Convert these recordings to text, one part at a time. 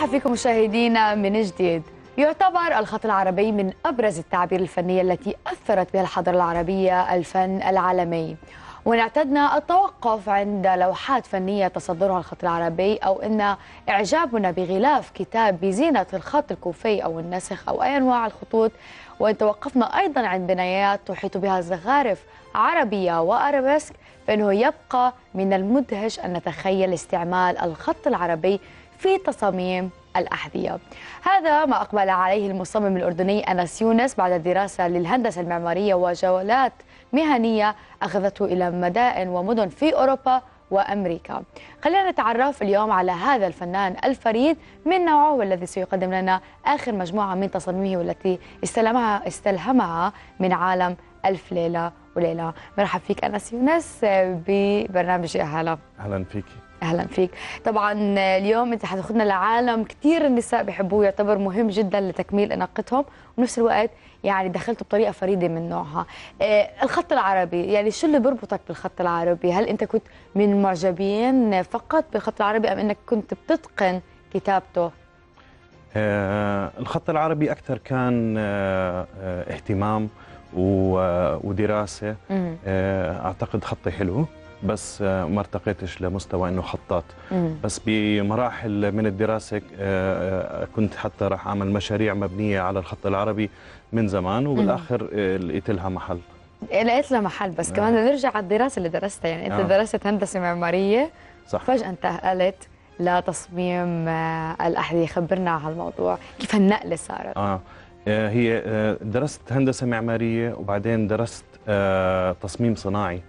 مرحبا فيكم مشاهدينا من جديد يعتبر الخط العربي من أبرز التعابير الفنية التي أثرت بها الحضارة العربية الفن العالمي وإن اعتدنا التوقف عند لوحات فنية تصدرها الخط العربي أو أن إعجابنا بغلاف كتاب بزينة الخط الكوفي أو النسخ أو أي أنواع الخطوط وإن توقفنا أيضا عند بنايات تحيط بها زخارف عربية وأرابيسك فإنه يبقى من المدهش أن نتخيل استعمال الخط العربي في تصاميم الأحذية هذا ما أقبل عليه المصمم الأردني أنس يونس بعد دراسة للهندسة المعمارية وجولات مهنية أخذته إلى مدائن ومدن في أوروبا وأمريكا خلينا نتعرف اليوم على هذا الفنان الفريد من نوعه والذي سيقدم لنا آخر مجموعة من تصاميمه والتي استلمها استلهمها من عالم ألف ليلة وليلة مرحب فيك أنس يونس آه، ببرنامج أهلا أهلا فيك اهلا فيك طبعا اليوم انت حتاخذنا لعالم كثير النساء بحبوه يعتبر مهم جدا لتكميل اناقتهم ونفس الوقت يعني دخلته بطريقه فريده من نوعها آه الخط العربي يعني شو اللي بربطك بالخط العربي هل انت كنت من معجبين فقط بالخط العربي ام انك كنت بتتقن كتابته آه الخط العربي اكثر كان آه, آه، اهتمام آه، ودراسه آه، اعتقد خطي حلو بس آه، ما ارتقيتش لمستوى انه خطاط بس بمراحل من الدراسه آه، آه، كنت حتى راح اعمل مشاريع مبنيه على الخط العربي من زمان وبالاخر لقيت لها محل إيه، لقيت لها محل بس كمان نرجع على الدراسه اللي درستها يعني انت درست هندسه معماريه صح فجاه انتقلت لتصميم الاحذيه خبرنا على الموضوع كيف هالنقله صارت اه هي درست هندسه معماريه وبعدين درست تصميم صناعي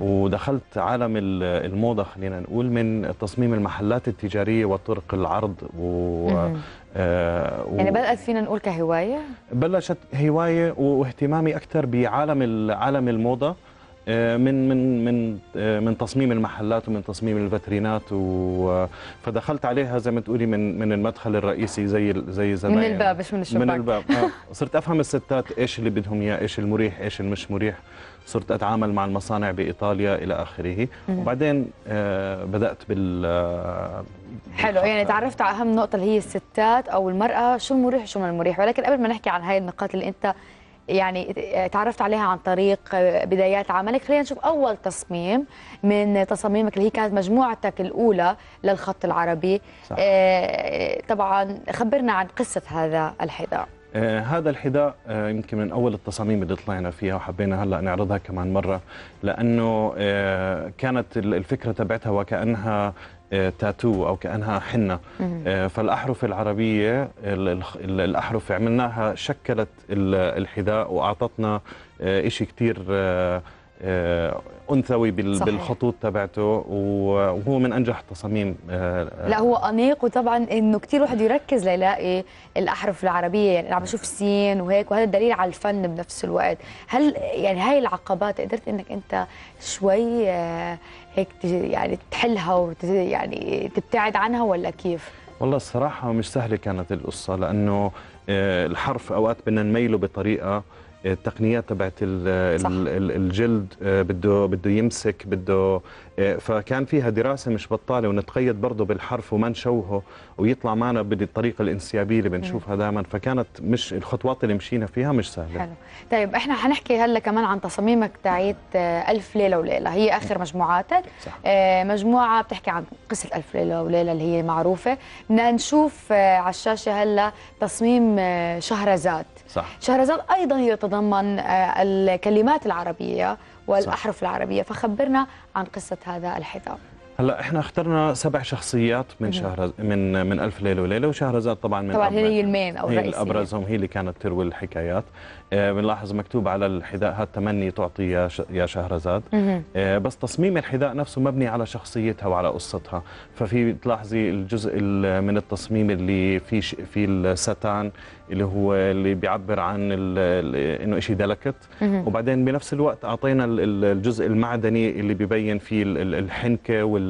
ودخلت عالم الموضه خلينا نقول من تصميم المحلات التجاريه وطرق العرض و آه و... يعني بدات فينا نقول كهوايه بلشت هوايه واهتمامي اكثر بعالم عالم الموضه آه، من من من آه، من تصميم المحلات ومن تصميم الفترينات و فدخلت عليها زي ما تقولي من من المدخل الرئيسي زي زي زمان من الباب مش من الشباك من الباب آه، صرت افهم الستات ايش اللي بدهم اياه ايش المريح ايش المش مريح صرت أتعامل مع المصانع بإيطاليا إلى آخره وبعدين آه، بدأت بال آه، حلو يعني تعرفت على أهم نقطة اللي هي الستات أو المرأة شو المريح وشو ما المريح ولكن قبل ما نحكي عن هاي النقاط اللي أنت يعني آه، تعرفت عليها عن طريق بدايات عملك خلينا نشوف أول تصميم من تصاميمك اللي هي كانت مجموعتك الأولى للخط العربي صح. طبعا خبرنا عن قصة هذا الحذاء آه، هذا الحذاء آه، يمكن من اول التصاميم اللي طلعنا فيها وحبينا هلا نعرضها كمان مره لانه آه، كانت الفكره تبعتها وكانها تاتو او كانها حنه فالاحرف العربيه الاحرف عملناها شكلت الحذاء واعطتنا شيء كثير آه، انثوي بالخطوط تبعته وهو من انجح التصاميم آه، لا هو انيق وطبعا انه كثير واحد يركز ليلاقي الاحرف العربيه يعني عم بشوف سين وهيك وهذا دليل على الفن بنفس الوقت هل يعني هاي العقبات قدرت انك انت شوي آه، هيك يعني تحلها وت يعني تبتعد عنها ولا كيف والله الصراحه مش سهله كانت القصه لانه الحرف اوقات بدنا نميله بطريقه التقنيات تبعت الجلد آه، بده بده يمسك بده آه، فكان فيها دراسه مش بطاله ونتقيد برضه بالحرف وما نشوهه ويطلع معنا بالطريقه الانسيابيه اللي بنشوفها دائما فكانت مش الخطوات اللي مشينا فيها مش سهله حلو طيب احنا حنحكي هلا كمان عن تصاميمك تاعت آه، ألف ليله وليله هي اخر مجموعاتك صح. مجموعه بتحكي عن قصه ألف ليله وليله اللي هي معروفه بدنا نشوف على الشاشه هلا تصميم شهرزاد صح شهرزاد أيضا يتضمن آه، الكلمات العربية والأحرف صح. العربية فخبرنا عن قصة هذا الحذاء هلا احنا اخترنا سبع شخصيات من شهر من من الف ليله وليله وشهرزاد طبعا من طبعا هي المين او هي ابرزهم هي اللي كانت تروي الحكايات آه، بنلاحظ مكتوب على الحذاء هذا تمني تعطي يا شهرزاد آه، بس تصميم الحذاء نفسه مبني على شخصيتها وعلى قصتها ففي تلاحظي الجزء من التصميم اللي في في الستان اللي هو اللي بيعبر عن انه شيء دلكت وبعدين بنفس الوقت اعطينا الجزء المعدني اللي ببين فيه الحنكه وال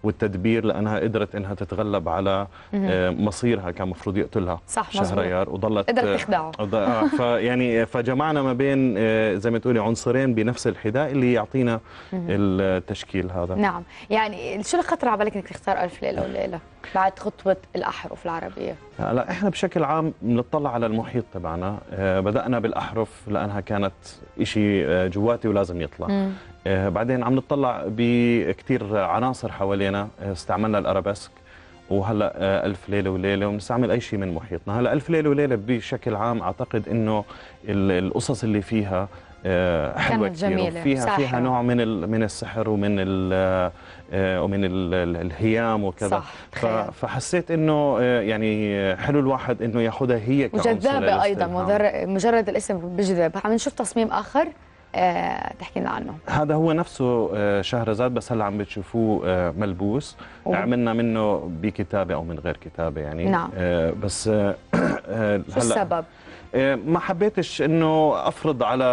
والتدبير لانها قدرت انها تتغلب على آه، مصيرها كان المفروض يقتلها صح شهريار وضلت قدرت تخدعه آه، آه، فيعني فجمعنا ما بين زي ما تقولي عنصرين بنفس الحذاء اللي يعطينا التشكيل هذا نعم يعني شو اللي خطر على بالك انك تختار الف ليله وليله بعد خطوه الاحرف العربيه هلا احنا بشكل عام بنطلع على المحيط تبعنا بدانا بالاحرف لانها كانت شيء جواتي ولازم يطلع بعدين عم نطلع بكثير عناصر حوالينا بدينا آه، استعملنا الارابيسك وهلا آه، ألف ليلة وليلة وبنستعمل أي شيء من محيطنا هلا ألف ليلة وليلة بشكل عام أعتقد إنه القصص اللي فيها آه، حلوه كثير وفيها ساحر. فيها نوع من من السحر ومن ومن الهيام وكذا صح. فحسيت انه يعني حلو الواحد انه ياخذها هي كعنصر وجذابه ايضا مجرد الاسم بجذب عم نشوف تصميم اخر آه، تحكي لنا عنه هذا هو نفسه آه، شهرزاد بس هلا عم بتشوفوه آه، ملبوس عملنا منه بكتابه او من غير كتابه يعني نعم. بس هلا السبب آه، ما حبيتش انه افرض على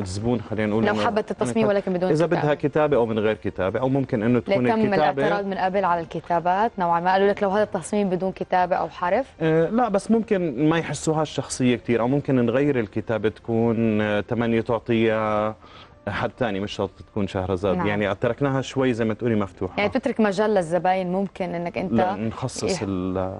الزبون خلينا نقول لو حبت التصميم ولكن بدون اذا بدها كتابه او من غير كتابه او ممكن انه تكون تم الاعتراض من قبل على الكتابات نوعا ما قالوا لك لو هذا التصميم بدون كتابه او حرف آه، لا بس ممكن ما يحسوها الشخصيه كثير او ممكن نغير الكتابه تكون آه، تمنية تعطيها حد ثاني مش شرط تكون شهرزاد نعم. يعني تركناها شوي زي ما تقولي مفتوحه يعني تترك مجال للزباين ممكن انك انت لا نخصص إيه.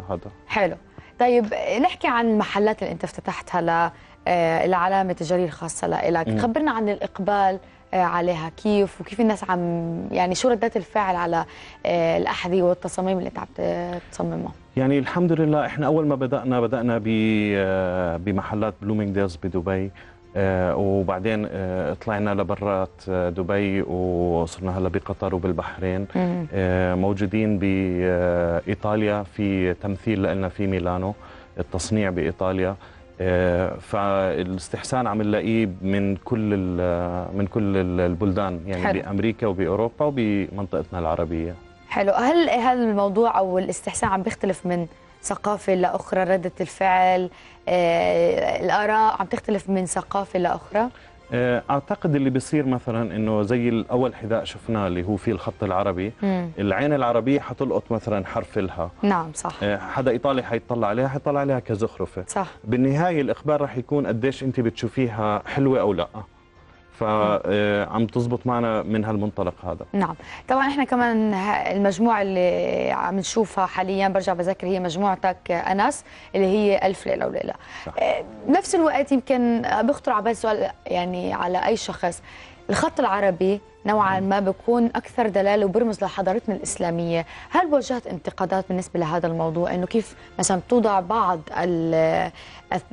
هذا حلو طيب نحكي عن المحلات اللي انت افتتحتها ل آه، العلامه التجاريه الخاصه لك خبرنا عن الاقبال آه، عليها كيف وكيف الناس عم يعني شو ردات الفعل على آه، الاحذيه والتصاميم اللي انت عم تصممها يعني الحمد لله احنا اول ما بدانا بدانا بمحلات بلومينج ديلز بدبي آه، وبعدين آه، طلعنا لبرات آه، دبي وصرنا هلا بقطر وبالبحرين موجودين بايطاليا في تمثيل لنا في ميلانو التصنيع بايطاليا فالاستحسان عم نلاقيه من كل من كل البلدان يعني حل. بامريكا وباوروبا وبمنطقتنا العربيه حلو هل هذا الموضوع او الاستحسان عم بيختلف من ثقافه لاخرى رده الفعل آه، الاراء عم تختلف من ثقافه لاخرى آه، اعتقد اللي بيصير مثلا انه زي الاول حذاء شفناه اللي هو فيه الخط العربي مم. العين العربيه حتلقط مثلا حرف لها نعم صح آه، حدا ايطالي حيطلع عليها حيطلع عليها كزخرفه صح بالنهايه الاخبار رح يكون قديش انت بتشوفيها حلوه او لا فعم آه، تزبط معنا من هالمنطلق هذا نعم طبعا احنا كمان المجموعه اللي عم نشوفها حاليا برجع بذكر هي مجموعتك انس اللي هي الف ليله وليله صح. آه، نفس الوقت يمكن بخطر على سؤال يعني على اي شخص الخط العربي نوعا ما بيكون اكثر دلاله وبرمز لحضارتنا الاسلاميه، هل واجهت انتقادات بالنسبه لهذا الموضوع انه كيف مثلا توضع بعض ال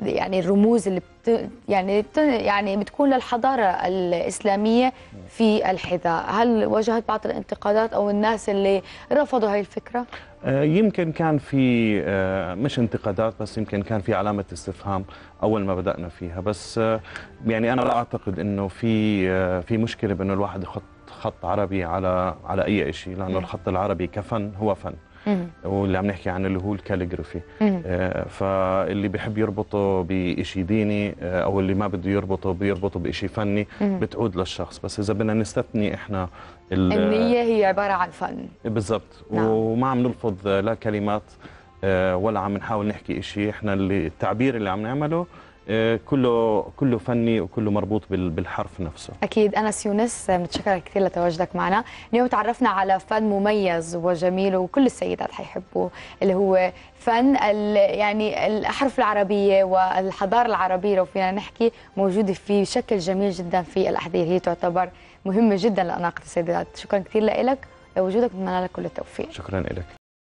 يعني الرموز اللي بت يعني بت يعني بتكون للحضاره الاسلاميه في الحذاء، هل واجهت بعض الانتقادات او الناس اللي رفضوا هاي الفكره؟ آه، يمكن كان في آه، مش انتقادات بس يمكن كان في علامة استفهام أول ما بدأنا فيها بس آه، يعني أنا لا أعتقد إنه في في مشكلة بإنه الواحد يخط خط عربي على على أي شيء لأنه الخط العربي كفن هو فن واللي عم نحكي عن اللي هو الكاليغرافي آه، فاللي بيحب يربطه بشيء ديني آه، او اللي ما بده يربطه بيربطه بشيء فني بتعود للشخص بس اذا بدنا نستثني احنا النية هي عبارة عن فن بالضبط نعم. وما عم نلفظ لا كلمات آه، ولا عم نحاول نحكي شيء احنا اللي التعبير اللي عم نعمله كله كله فني وكله مربوط بالحرف نفسه اكيد انس يونس بنتشكرك كثير لتواجدك معنا اليوم تعرفنا على فن مميز وجميل وكل السيدات حيحبوه اللي هو فن يعني الاحرف العربيه والحضاره العربيه لو فينا نحكي موجوده في شكل جميل جدا في الاحذيه هي تعتبر مهمه جدا لاناقه السيدات شكرا كثير لك لوجودك بتمنى لك كل التوفيق شكرا لك